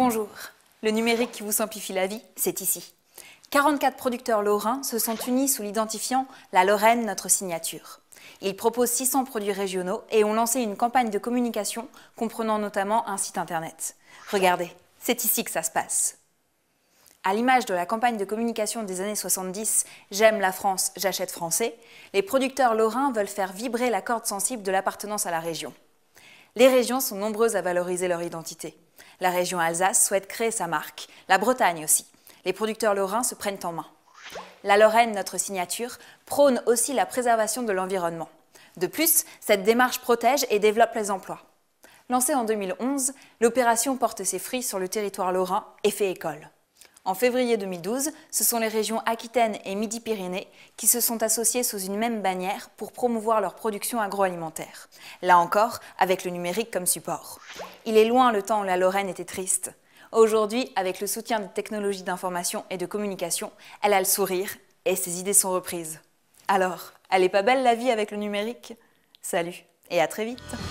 Bonjour. Le numérique qui vous simplifie la vie, c'est ici. 44 producteurs lorrains se sont unis sous l'identifiant La Lorraine, notre signature. Ils proposent 600 produits régionaux et ont lancé une campagne de communication comprenant notamment un site internet. Regardez, c'est ici que ça se passe. À l'image de la campagne de communication des années 70 J'aime la France, j'achète français, les producteurs lorrains veulent faire vibrer la corde sensible de l'appartenance à la région. Les régions sont nombreuses à valoriser leur identité. La région Alsace souhaite créer sa marque, la Bretagne aussi. Les producteurs lorrains se prennent en main. La Lorraine, notre signature, prône aussi la préservation de l'environnement. De plus, cette démarche protège et développe les emplois. Lancée en 2011, l'opération porte ses fruits sur le territoire lorrain et fait école. En février 2012, ce sont les régions Aquitaine et Midi-Pyrénées qui se sont associées sous une même bannière pour promouvoir leur production agroalimentaire. Là encore, avec le numérique comme support. Il est loin le temps où la Lorraine était triste. Aujourd'hui, avec le soutien des technologies d'information et de communication, elle a le sourire et ses idées sont reprises. Alors, elle est pas belle la vie avec le numérique Salut et à très vite